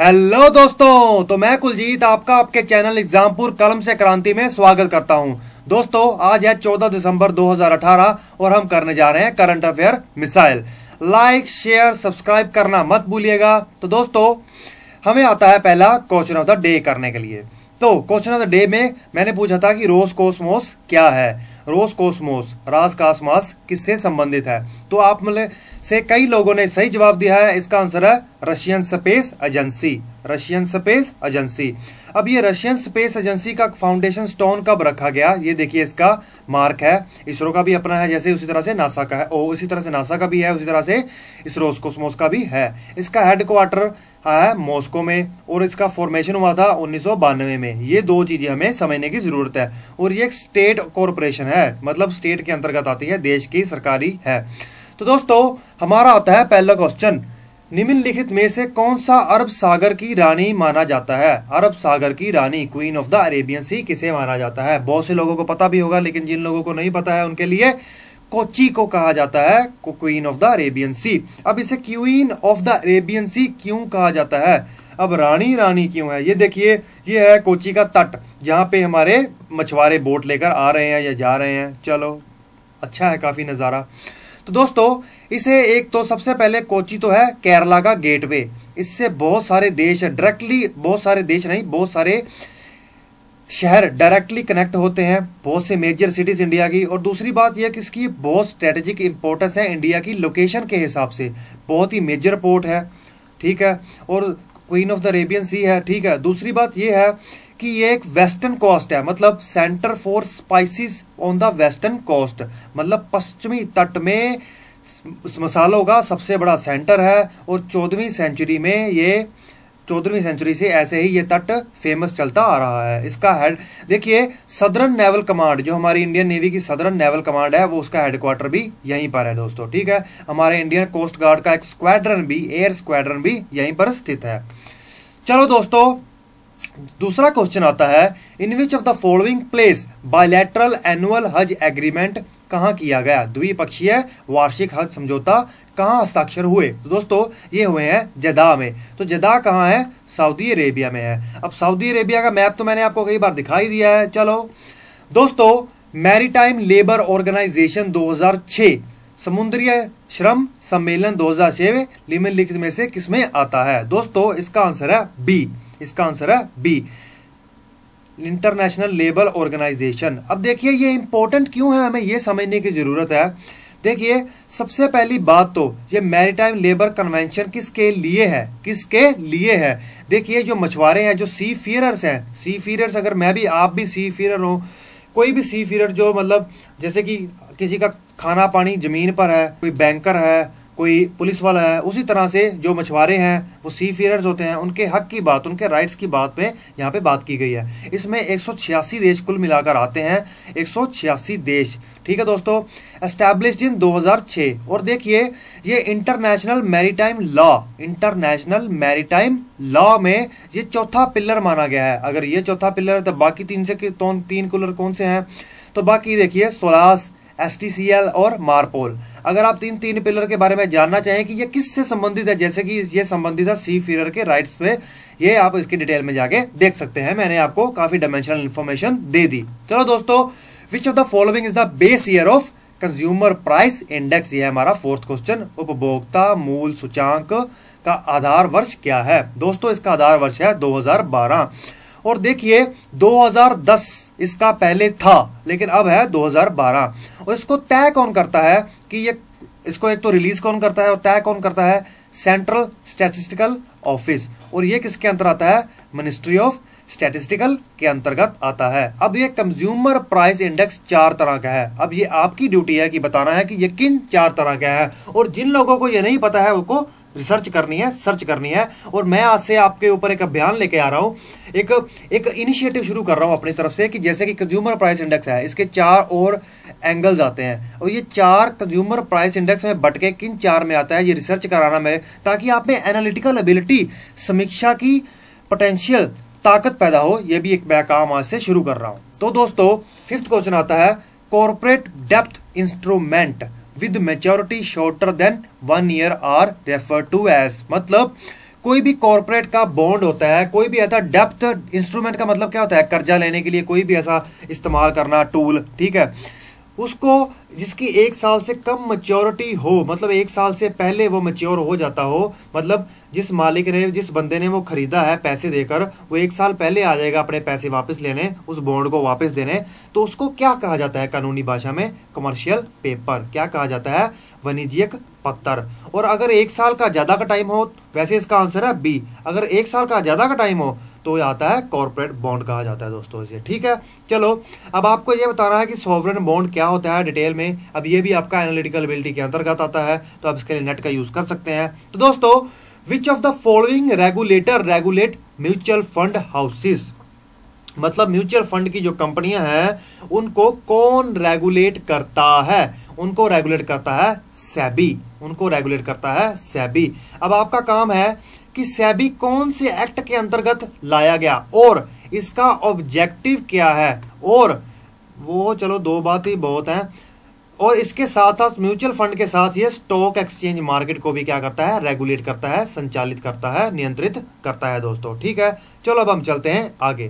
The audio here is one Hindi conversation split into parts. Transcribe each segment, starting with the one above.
हेलो दोस्तों तो मैं कुलजीत आपका आपके चैनल एग्जामपुर कलम से क्रांति में स्वागत करता हूं दोस्तों आज है 14 दिसंबर 2018 और हम करने जा रहे हैं करंट अफेयर मिसाइल लाइक शेयर सब्सक्राइब करना मत भूलिएगा तो दोस्तों हमें आता है पहला क्वेश्चन ऑफ द डे करने के लिए तो क्वेश्चन ऑफ द डे में मैंने पूछा था कि रोस कोसमोस क्या है रोस कोसमोस रास कासमास किससे संबंधित है तो आप मतलब से कई लोगों ने सही जवाब दिया है इसका आंसर है Russian space agency Russian space agency अब ये रशियन स्पेस एजेंसी का फाउंडेशन स्टोन कब रखा गया ये देखिए इसका मार्क है इसरो का भी अपना है जैसे उसी तरह से नासा का है ओ इसी तरह से नासा का भी है उसी तरह से इसरो कोस्मोस का भी है इसका हेडक्वार्टर है मॉस्को में और इसका फॉर्मेशन हुआ था उन्नीस में ये दो चीज़ें हमें समझने की ज़रूरत है और ये एक स्टेट कॉरपोरेशन है मतलब स्टेट के अंतर्गत आती है देश की सरकारी है तो दोस्तों हमारा आता है पहला क्वेश्चन निम्नलिखित में से कौन सा अरब सागर की रानी माना जाता है अरब सागर की रानी queen of the Arabian sea किसे माना जाता है बहुत से लोगों को पता भी होगा लेकिन जिन लोगों को नहीं पता है उनके लिए कोची को कहा जाता है queen of the Arabian sea अब इसे queen of the Arabian sea क्यों कहा जाता है अब रानी रानी क्यों है ये देखिए ये है कोची का तट जहाँ पे हमारे मछुआरे बोट लेकर आ रहे हैं या जा रहे हैं चलो अच्छा है काफ़ी नज़ारा तो दोस्तों इसे एक तो सबसे पहले कोची तो है केरला का गेटवे इससे बहुत सारे देश डायरेक्टली बहुत सारे देश नहीं बहुत सारे शहर डायरेक्टली कनेक्ट होते हैं बहुत से मेजर सिटीज़ इंडिया की और दूसरी बात यह कि इसकी बहुत स्ट्रेटेजिक इंपॉर्टेंस है इंडिया की लोकेशन के हिसाब से बहुत ही मेजर पोर्ट है ठीक है और queen of the Arabian sea है ठीक है दूसरी बात यह है कि ये एक वेस्टर्न कोस्ट है मतलब centre for spices on the western coast मतलब पश्चिमी तट में मसालों का सबसे बड़ा सेंटर है और चौदहवीं सेंचुरी में ये चौदहवीं सेंचुरी से ऐसे ही ये तट फेमस चलता आ रहा है इसका हेड देखिए सदरन नेवल कमांड जो हमारी इंडियन नेवी की सदरन नेवल कमांड है वो उसका हेडक्वार्टर भी यहीं पर है दोस्तों ठीक है हमारे इंडियन कोस्ट गार्ड का एक स्क्वाड्रन भी एयर स्क्वाड्रन भी यहीं पर स्थित है चलो दोस्तों दूसरा क्वेश्चन आता है in which of the following place bilateral annual हज एग्रीमेंट कहाँ किया गया द्विपक्षीय वार्षिक हज समझौता कहाँ हस्ताक्षर हुए तो दोस्तों ये हुए हैं जदा में तो जदा कहाँ है सऊदी अरेबिया में है अब सऊदी अरेबिया का मैप तो मैंने आपको कई बार दिखाई दिया है चलो दोस्तों मैरीटाइम लेबर ऑर्गेनाइजेशन 2006 समुद्रीय श्रम सम्मेलन 2006 निम्नलिखित में से किसमें आता है दोस्तों इसका आंसर है बी इसका आंसर है बी इंटरनेशनल लेबर ऑर्गेनाइजेशन अब देखिए ये इंपॉर्टेंट क्यों है हमें ये समझने की ज़रूरत है देखिए सबसे पहली बात तो ये मैरीटाइम लेबर कन्वेंशन किसके लिए है किसके लिए है देखिए जो मछुआरे हैं जो सी फीरर्स हैं सी फीरर्स अगर मैं भी आप भी सी फीरर हो कोई भी सी फीरर जो मतलब जैसे कि किसी का खाना पानी ज़मीन पर है कोई बैंकर है कोई पुलिस वाला है उसी तरह से जो मछुआरे हैं वो सी फीरर्स होते हैं उनके हक की बात उनके राइट्स की बात पे यहाँ पे बात की गई है इसमें 186 देश कुल मिलाकर आते हैं 186 देश ठीक है दोस्तों एस्टैब्लिश इन 2006 और देखिए ये international maritime law international maritime law में ये चौथा पिलर माना गया है अगर ये चौथा पिलर है तो बाकी तीन से तीन कुलर कौन से हैं तो बाकी देखिए सोलास एस और मारपोल अगर आप तीन तीन पिलर के बारे में जानना चाहें कि ये किससे संबंधित है जैसे कि ये संबंधित है सी फिर के राइट्स पे ये आप इसकी डिटेल में जाके देख सकते हैं मैंने आपको काफ़ी डायमेंशनल इन्फॉर्मेशन दे दी चलो दोस्तों which of the following is the base year of consumer price index ये हमारा फोर्थ क्वेश्चन उपभोक्ता मूल सूचांक का आधार वर्ष क्या है दोस्तों इसका आधार वर्ष है दो और देखिए 2010 इसका पहले था लेकिन अब है 2012 और इसको तय कौन करता है कि ये इसको एक तो रिलीज कौन करता है और तय कौन करता है सेंट्रल स्टैटिस्टिकल ऑफिस और ये किसके अंतर आता है मिनिस्ट्री ऑफ स्टैटिस्टिकल के अंतर्गत आता है अब ये कंज्यूमर प्राइस इंडेक्स चार तरह का है अब ये आपकी ड्यूटी है कि बताना है कि ये किन चार तरह का है और जिन लोगों को ये नहीं पता है उनको रिसर्च करनी है सर्च करनी है और मैं आज से आपके ऊपर एक अभियान लेके आ रहा हूँ एक एक इनिशिएटिव शुरू कर रहा हूँ अपनी तरफ से कि जैसे कि कंज्यूमर प्राइस इंडेक्स है इसके चार और एंगल्स आते हैं और ये चार कंज्यूमर प्राइस इंडेक्स में बटके किन चार में आता है ये रिसर्च कराना मैं ताकि आप में एनालिटिकल एबिलिटी समीक्षा की पोटेंशियल ताकत पैदा हो ये भी एक मैं काम आज से शुरू कर रहा हूँ तो दोस्तों फिफ्थ क्वेश्चन आता है कॉरपोरेट डेप्थ instrument with maturity shorter than one year are refer to as मतलब कोई भी कॉरपोरेट का बॉन्ड होता है कोई भी ऐसा डेप्थ इंस्ट्रूमेंट का मतलब क्या होता है कर्जा लेने के लिए कोई भी ऐसा इस्तेमाल करना टूल ठीक है उसको जिसकी एक साल से कम मच्योरिटी हो मतलब एक साल से पहले वो मच्योर हो जाता हो मतलब जिस मालिक ने जिस बंदे ने वो ख़रीदा है पैसे देकर वो एक साल पहले आ जाएगा अपने पैसे वापस लेने उस बॉन्ड को वापस देने तो उसको क्या कहा जाता है कानूनी भाषा में कमर्शियल पेपर क्या कहा जाता है वाणिज्यिक पत्थर और अगर एक साल का ज़्यादा का टाइम हो वैसे इसका आंसर है बी अगर एक साल का ज़्यादा का टाइम हो तो ये आता है कॉरपोरेट बॉन्ड कहा जाता है दोस्तों इसे ठीक है चलो अब आपको ये बताना है कि सॉवरन बॉन्ड क्या होता है डिटेल में अब ये भी आपका एनालिटिकल एबिलिटी के अंतर्गत आता है तो आप इसके लिए नेट का यूज़ कर सकते हैं तो दोस्तों which of the following regulator regulate mutual fund houses मतलब म्यूचुअल फंड की जो कंपनियां हैं उनको कौन रेगुलेट करता है उनको रेगुलेट करता है सेबी उनको रेगुलेट करता है सेबी अब आपका काम है कि सेबी कौन से एक्ट के अंतर्गत लाया गया और इसका ऑब्जेक्टिव क्या है और वो चलो दो बात ही बहुत हैं और इसके साथ साथ म्यूचुअल फंड के साथ ये स्टॉक एक्सचेंज मार्केट को भी क्या करता है रेगुलेट करता है संचालित करता है नियंत्रित करता है दोस्तों ठीक है चलो अब हम चलते हैं आगे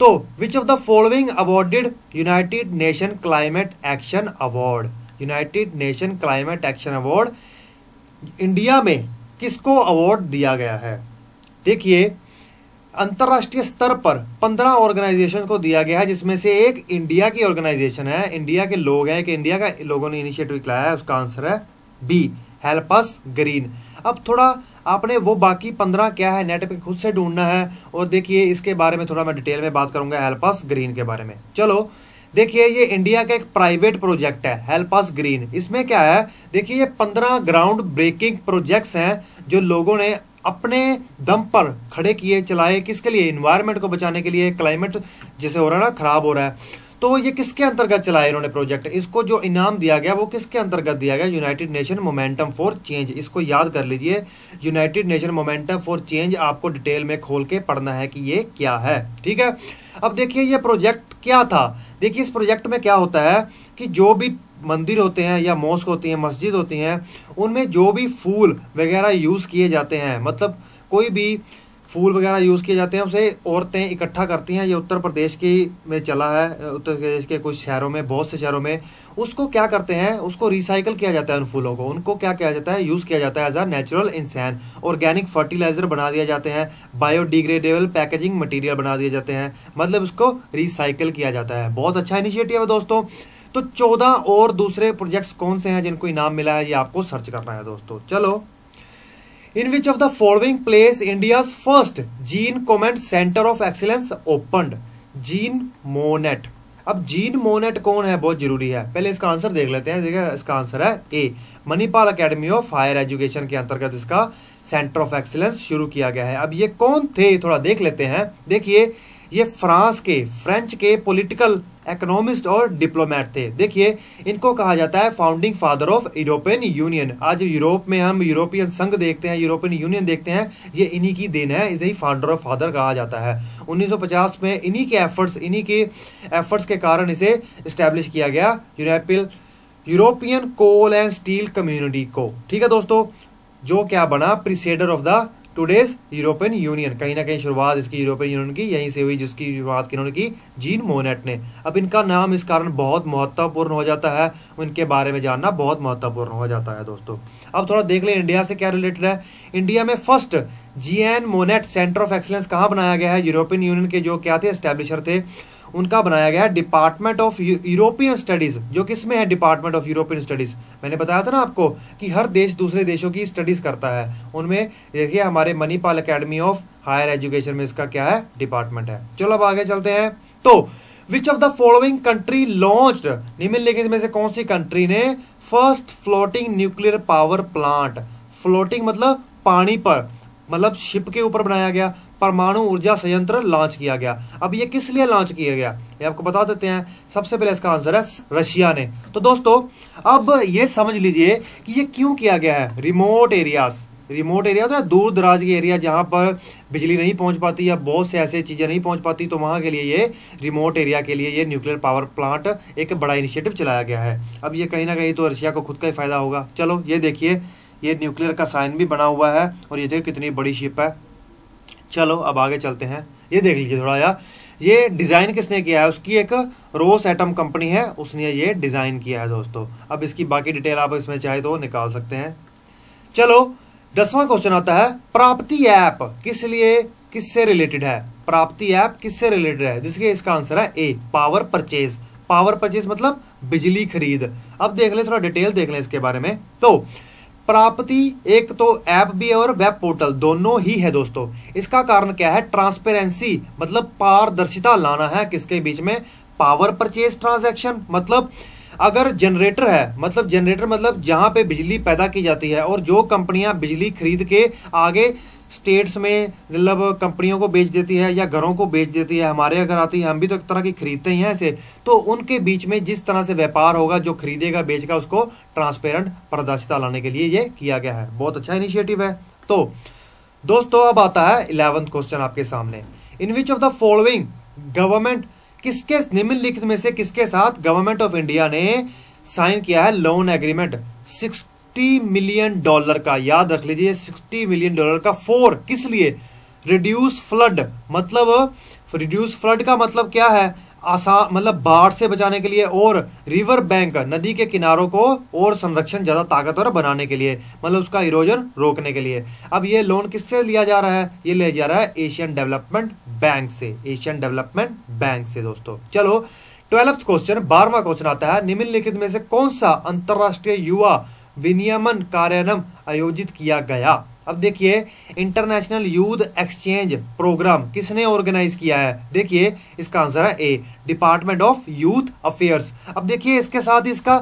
तो which of the following awarded United Nation climate action award United Nation climate action award India में किसको अवार्ड दिया गया है देखिए अंतर्राष्ट्रीय स्तर पर पंद्रह ऑर्गेनाइजेशन को दिया गया है जिसमें से एक इंडिया की ऑर्गेनाइजेशन है इंडिया के लोग हैं कि इंडिया का लोगों ने इनिशिएटिव लाया है उसका आंसर है बी हेल्प अस ग्रीन अब थोड़ा आपने वो बाकी पंद्रह क्या है नेट पे खुद से ढूंढना है और देखिए इसके बारे में थोड़ा मैं डिटेल में बात करूंगा हेल्प अस ग्रीन के बारे में चलो देखिए ये इंडिया का एक प्राइवेट प्रोजेक्ट है अस ग्रीन इसमें क्या है देखिए ये पंद्रह ग्राउंड ब्रेकिंग प्रोजेक्ट्स हैं जो लोगों ने अपने दम पर खड़े किए चलाए किसके लिए इन्वायरमेंट को बचाने के लिए क्लाइमेट जैसे हो रहा है ना खराब हो रहा है तो ये किसके अंतर्गत चलाए इन्होंने प्रोजेक्ट इसको जो इनाम दिया गया वो किसके अंतर्गत दिया गया United Nation momentum for change इसको याद कर लीजिए United Nation momentum for change आपको डिटेल में खोल के पढ़ना है कि ये क्या है ठीक है अब देखिए ये प्रोजेक्ट क्या था देखिए इस प्रोजेक्ट में क्या होता है कि जो भी मंदिर होते हैं या मॉस्क होती हैं मस्जिद होती हैं उनमें जो भी फूल वगैरह यूज़ किए जाते हैं मतलब कोई भी फूल वगैरह यूज़ किए जाते हैं उसे औरतें इकट्ठा करती हैं ये उत्तर प्रदेश की में चला है उत्तर प्रदेश के कुछ शहरों में बहुत से शहरों में उसको क्या करते हैं उसको रिसाइकल किया जाता है उन फूलों को उनको क्या किया जाता है यूज़ किया जाता है एज अ नेचुरल इंसान ऑर्गेनिक फर्टिलाइज़र बना दिया जाते हैं बायोडिग्रेडेबल पैकेजिंग मटीरियल बना दिए जाते हैं मतलब उसको रिसाइकल किया जाता है बहुत अच्छा इनिशिएटिव है दोस्तों तो चौदह और दूसरे प्रोजेक्ट्स कौन से हैं जिनको इनाम मिला है ये आपको सर्च करना है दोस्तों चलो in which of the following place India's first Gene Command Center of Excellence opened? Jean Monnet अब जीन मोनेट कौन है बहुत जरूरी है पहले इसका आंसर देख लेते हैं देखिए इसका आंसर है A Manipal academy of higher education के अंतर्गत इसका सेंटर ऑफ एक्सीलेंस शुरू किया गया है अब ये कौन थे थोड़ा देख लेते हैं देखिए ये फ्रांस के फ्रेंच के पॉलिटिकल इकोनॉमिस्ट और डिप्लोमेट थे देखिए इनको कहा जाता है founding father of European union आज यूरोप में हम यूरोपियन संघ देखते हैं यूरोपियन यूनियन देखते हैं ये इन्हीं की देन है इसे ही फाउंडर ऑफ फादर कहा जाता है 1950 में इन्हीं के एफर्ट्स इन्हीं के एफर्ट्स के कारण इसे इस्टेब्लिश किया गया European European coal and steel community को ठीक है दोस्तों जो क्या बना preceder of the today's European union कहीं ना कहीं शुरुआत इसकी यूरोपियन यूनियन की यहीं से हुई जिसकी शुरुआत इन्होंने की जीन मोनेट ने अब इनका नाम इस कारण बहुत महत्वपूर्ण हो जाता है उनके बारे में जानना बहुत महत्वपूर्ण हो जाता है दोस्तों अब थोड़ा देख लें इंडिया से क्या रिलेटेड है इंडिया में first Jean Monnet centre of excellence कहाँ बनाया गया है यूरोपियन यूनियन के जो क्या थे स्टैब्लिशर थे उनका बनाया गया डिपार्टमेंट ऑफ यूरोपियन स्टडीज़ जो किसमें है डिपार्टमेंट ऑफ यूरोपियन स्टडीज़ मैंने बताया था ना आपको कि हर देश दूसरे देशों की स्टडीज़ करता है उनमें देखिए हमारे Manipal academy of higher education में इसका क्या है डिपार्टमेंट है चलो अब आगे चलते हैं तो which of the following country launch निम्नलिखित में से कौन सी कंट्री ने first floating nuclear power plant floating मतलब पानी पर मतलब शिप के ऊपर बनाया गया परमाणु ऊर्जा संयंत्र लॉन्च किया गया अब ये किस लिए लॉन्च किया गया ये आपको बता देते हैं सबसे पहले इसका आंसर है रशिया ने तो दोस्तों अब ये समझ लीजिए कि ये क्यों किया गया है रिमोट एरियाज रिमोट एरिया होता है दूर दराज के एरिया जहाँ पर बिजली नहीं पहुँच पाती या बहुत से ऐसे चीज़ें नहीं पहुँच पाती तो वहाँ के लिए ये रिमोट एरिया के लिए ये न्यूक्लियर पावर प्लांट एक बड़ा इनिशिएटिव चलाया गया है अब ये कहीं ना कहीं तो रशिया को खुद का ही फ़ायदा होगा चलो ये देखिए ये न्यूक्लियर का साइन भी बना हुआ है और ये देखो कितनी बड़ी शिप है चलो अब आगे चलते हैं ये देख लीजिए थोड़ा यार ये डिज़ाइन किसने किया है उसकी एक रोस एटम कंपनी है उसने ये डिज़ाइन किया है दोस्तों अब इसकी बाकी डिटेल आप इसमें चाहे तो निकाल सकते हैं चलो दसवां क्वेश्चन आता है प्राप्ति ऐप किस लिए किससे रिलेटेड है प्राप्ति ऐप किससे रिलेटेड है जिसके इसका आंसर है A power purchase power purchase मतलब बिजली खरीद अब देख ले थोड़ा डिटेल देख लें इसके बारे में तो प्राप्ति एक तो ऐप भी है और वेब पोर्टल दोनों ही है दोस्तों इसका कारण क्या है ट्रांसपेरेंसी मतलब पारदर्शिता लाना है किसके बीच में पावर परचेज ट्रांजैक्शन मतलब अगर जनरेटर है मतलब जनरेटर मतलब जहाँ पे बिजली पैदा की जाती है और जो कंपनियाँ बिजली खरीद के आगे स्टेट्स में मतलब कंपनियों को बेच देती है या घरों को बेच देती है हमारे अगर आती है हम भी तो एक तरह की खरीदते ही हैं ऐसे तो उनके बीच में जिस तरह से व्यापार होगा जो खरीदेगा बेचेगा उसको ट्रांसपेरेंट पारदर्शिता लाने के लिए ये किया गया है बहुत अच्छा इनिशिएटिव है तो दोस्तों अब आता है इलेवंथ क्वेश्चन आपके सामने in which of the following government किसके निम्नलिखित में से किसके साथ गवर्नमेंट ऑफ इंडिया ने साइन किया है loan agreement six 60 million dollar का याद रख लीजिए 60 मिलियन डॉलर का फोर किस लिए रिड्यूस फ्लड मतलब रिड्यूस फ्लड का मतलब क्या है आसान मतलब बाढ़ से बचाने के लिए और रिवर बैंक नदी के किनारों को और संरक्षण ज़्यादा ताकतवर बनाने के लिए मतलब उसका इरोजन रोकने के लिए अब ये लोन किससे लिया जा रहा है ये लिया जा रहा है एशियन डेवलपमेंट बैंक से एशियन डेवलपमेंट बैंक से दोस्तों चलो ट्वेल्थ क्वेश्चन बारहवा क्वेश्चन आता है निम्नलिखित में से कौन सा अंतर्राष्ट्रीय युवा विनियमन कार्यान्वयन आयोजित किया गया अब देखिए इंटरनेशनल यूथ एक्सचेंज प्रोग्राम किसने ऑर्गेनाइज किया है देखिए इसका आंसर है A department of youth affairs अब देखिए इसके साथ इसका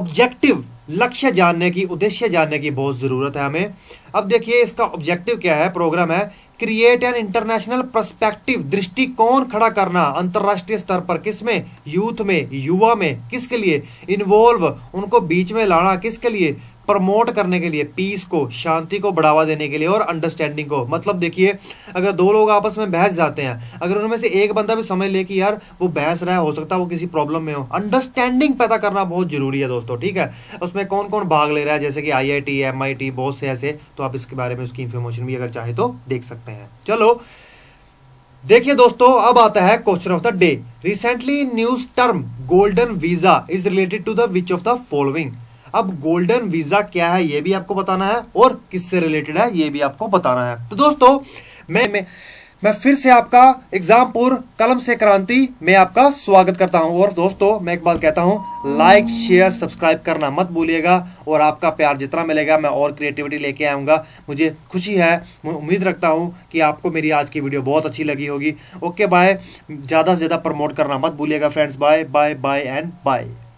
ऑब्जेक्टिव लक्ष्य जानने की उद्देश्य जानने की बहुत ज़रूरत है हमें अब देखिए इसका ऑब्जेक्टिव क्या है प्रोग्राम है क्रिएट एन इंटरनेशनल प्रस्पेक्टिव दृष्टिकोण खड़ा करना अंतर्राष्ट्रीय स्तर पर किस में यूथ में युवा में किसके लिए इन्वॉल्व उनको बीच में लाना किसके लिए प्रमोट करने के लिए पीस को शांति को बढ़ावा देने के लिए और अंडरस्टैंडिंग को मतलब देखिए अगर दो लोग आपस में बहस जाते हैं अगर उनमें से एक बंदा भी समझ ले कि यार वो बहस रहा है हो सकता है वो किसी प्रॉब्लम में हो अंडरस्टैंडिंग पैदा करना बहुत जरूरी है दोस्तों ठीक है उसमें कौन कौन भाग ले रहा है जैसे कि I I T M I T बहुत से ऐसे तो आप इसके बारे में उसकी इंफॉर्मेशन भी अगर चाहे तो देख सकते हैं चलो देखिए दोस्तों अब आता है question of the day recently news term golden visa is related to the which of the following अब गोल्डन वीजा क्या है ये भी आपको बताना है और किससे रिलेटेड है ये भी आपको बताना है तो दोस्तों मैं मैं मैं फिर से आपका एग्जामपुर कलम से क्रांति में आपका स्वागत करता हूं और दोस्तों मैं एक बात कहता हूं लाइक शेयर सब्सक्राइब करना मत भूलिएगा और आपका प्यार जितना मिलेगा मैं और क्रिएटिविटी लेके आऊँगा मुझे खुशी है मैं उम्मीद रखता हूं कि आपको मेरी आज की वीडियो बहुत अच्छी लगी होगी ओके बाय ज़्यादा से ज़्यादा प्रमोट करना मत भूलिएगा friends bye bye bye and bye